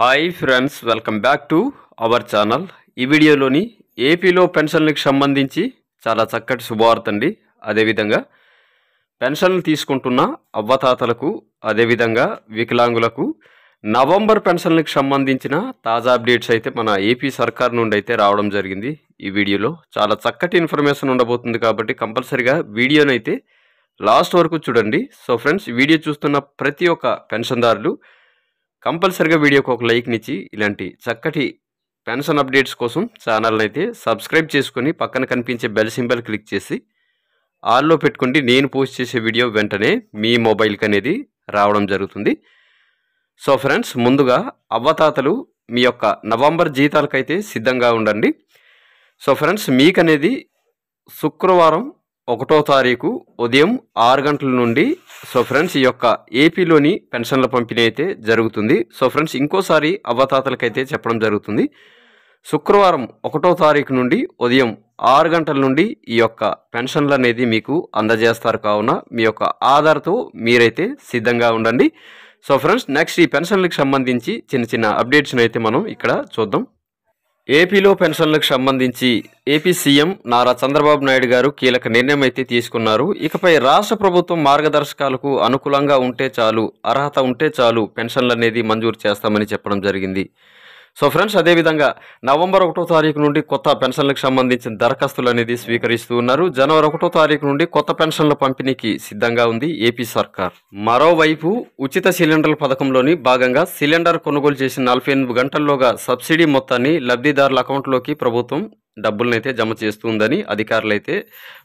hi friends welcome back to our channel ఈ వీడియోలోని ఏపీలో పెన్షన్లకు సంబంధించి చాలా చక్కటి శుభవార్త అండి అదేవిధంగా పెన్షన్లు తీసుకుంటున్న అవ్వతాతలకు అదేవిధంగా వికలాంగులకు నవంబర్ పెన్షన్లకు సంబంధించిన తాజా అప్డేట్స్ అయితే మన ఏపీ సర్కార్ నుండి అయితే రావడం జరిగింది ఈ వీడియోలో చాలా చక్కటి ఇన్ఫర్మేషన్ ఉండబోతుంది కాబట్టి కంపల్సరిగా వీడియోనైతే లాస్ట్ వరకు చూడండి సో ఫ్రెండ్స్ వీడియో చూస్తున్న ప్రతి ఒక్క పెన్షన్దారులు కంపల్సరిగా వీడియోకి ఒక లైక్నిచ్చి ఇలాంటి చక్కటి పెన్షన్ అప్డేట్స్ కోసం ఛానల్ని అయితే సబ్స్క్రైబ్ చేసుకొని పక్కన కనిపించే బెల్ సింబల్ క్లిక్ చేసి ఆల్లో పెట్టుకుంటే నేను పోస్ట్ చేసే వీడియో వెంటనే మీ మొబైల్కి అనేది రావడం జరుగుతుంది సో ఫ్రెండ్స్ ముందుగా అవ్వతాతలు మీ యొక్క నవంబర్ జీతాలకైతే సిద్ధంగా ఉండండి సో ఫ్రెండ్స్ మీకనేది శుక్రవారం ఒకటో తారీఖు ఉదయం ఆరు గంటల నుండి సో ఫ్రెండ్స్ ఈ యొక్క ఏపీలోని పెన్షన్ల పంపిణీ అయితే జరుగుతుంది సో ఫ్రెండ్స్ ఇంకోసారి అవ్వతాతలకైతే చెప్పడం జరుగుతుంది శుక్రవారం ఒకటో తారీఖు నుండి ఉదయం ఆరు గంటల నుండి ఈ యొక్క పెన్షన్లు అనేది మీకు అందజేస్తారు కావున మీ యొక్క ఆధార్తో మీరైతే సిద్ధంగా ఉండండి సో ఫ్రెండ్స్ నెక్స్ట్ ఈ పెన్షన్లకు సంబంధించి చిన్న చిన్న అప్డేట్స్ని అయితే మనం ఇక్కడ చూద్దాం ఏపీలో పెన్షన్లకు సంబంధించి ఏపీ సీఎం నారా చంద్రబాబు నాయుడు గారు కీలక నిర్ణయం అయితే తీసుకున్నారు ఇకపై రాష్ట్ర ప్రభుత్వం మార్గదర్శకాలకు అనుకూలంగా ఉంటే చాలు అర్హత ఉంటే చాలు పెన్షన్లు అనేది మంజూరు చేస్తామని చెప్పడం జరిగింది సో ఫ్రెండ్స్ అదేవిధంగా నవంబర్ ఒకటో తారీఖు నుండి కొత్త పెన్షన్లకు సంబంధించిన దరఖాస్తులు అనేది స్వీకరిస్తూ ఉన్నారు జనవరి ఒకటో తారీఖు నుండి కొత్త పెన్షన్ల పంపిణీకి సిద్ధంగా ఉంది ఏపీ సర్కార్ మరోవైపు ఉచిత సిలిండర్ల పథకంలోని భాగంగా సిలిండర్ కొనుగోలు చేసిన నలభై ఎనిమిది గంటల్లోగా సబ్సిడీ మొత్తాన్ని లబ్ధిదారుల అకౌంట్లోకి ప్రభుత్వం డబ్బులనైతే జమ చేస్తుందని అధికారులైతే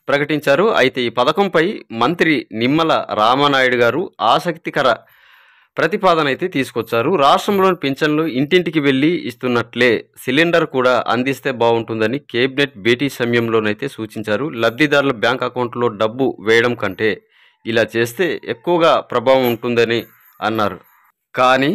ప్రకటించారు అయితే ఈ పథకంపై మంత్రి నిమ్మల రామానాయుడు గారు ఆసక్తికర ప్రతిపాదన అయితే తీసుకొచ్చారు రాష్ట్రంలోని పింఛన్లు ఇంటింటికి వెళ్ళి ఇస్తున్నట్లే సిలిండర్ కూడా అందిస్తే బాగుంటుందని కేబినెట్ భేటీ సమయంలోనైతే సూచించారు లబ్ధిదారుల బ్యాంక్ అకౌంట్లో డబ్బు వేయడం కంటే ఇలా చేస్తే ఎక్కువగా ప్రభావం ఉంటుందని అన్నారు కానీ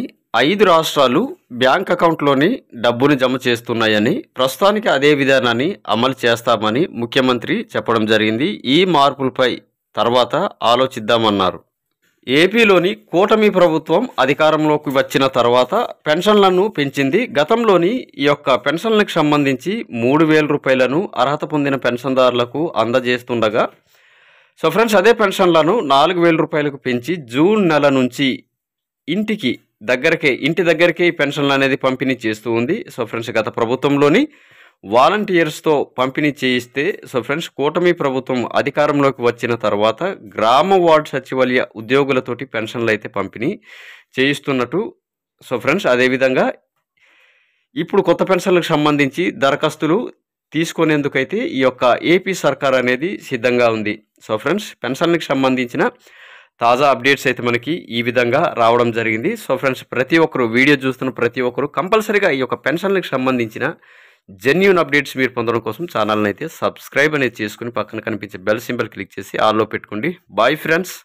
ఐదు రాష్ట్రాలు బ్యాంక్ అకౌంట్లోని డబ్బును జమ చేస్తున్నాయని ప్రస్తుతానికి అదే విధానాన్ని అమలు చేస్తామని ముఖ్యమంత్రి చెప్పడం జరిగింది ఈ మార్పులపై తర్వాత ఆలోచిద్దామన్నారు ఏపీలోని కూటమి ప్రభుత్వం అధికారంలోకి వచ్చిన తర్వాత పెన్షన్లను పెంచింది గతంలోని ఈ యొక్క పెన్షన్లకు సంబంధించి మూడు వేల రూపాయలను అర్హత పొందిన పెన్షన్దారులకు అందజేస్తుండగా సో ఫ్రెండ్స్ అదే పెన్షన్లను నాలుగు వేల రూపాయలకు పెంచి జూన్ నెల నుంచి ఇంటికి దగ్గరకే ఇంటి దగ్గరకే ఈ పెన్షన్లు అనేది పంపిణీ చేస్తూ ఉంది సో ఫ్రెండ్స్ గత ప్రభుత్వంలోని వాలంటీర్స్తో పంపిణీ చేయిస్తే సో ఫ్రెండ్స్ కూటమి ప్రభుత్వం అధికారంలోకి వచ్చిన తర్వాత గ్రామ వార్డు సచివాలయ ఉద్యోగులతోటి పెన్షన్లు అయితే పంపిణీ చేయిస్తున్నట్టు సో ఫ్రెండ్స్ అదేవిధంగా ఇప్పుడు కొత్త పెన్షన్లకు సంబంధించి దరఖాస్తులు తీసుకునేందుకైతే ఈ యొక్క ఏపీ సర్కార్ అనేది సిద్ధంగా ఉంది సో ఫ్రెండ్స్ పెన్షన్లకు సంబంధించిన తాజా అప్డేట్స్ అయితే మనకి ఈ విధంగా రావడం జరిగింది సో ఫ్రెండ్స్ ప్రతి ఒక్కరు వీడియో చూస్తున్న ప్రతి ఒక్కరు కంపల్సరీగా ఈ యొక్క పెన్షన్లకు సంబంధించిన జెన్యున్ అప్డేట్స్ మీరు పొందడం కోసం ఛానల్ని అయితే సబ్స్క్రైబ్ అనేది చేసుకుని పక్కన కనిపించే బెల్ సింబల్ క్లిక్ చేసి ఆల్లో పెట్టుకోండి బాయ్ ఫ్రెండ్స్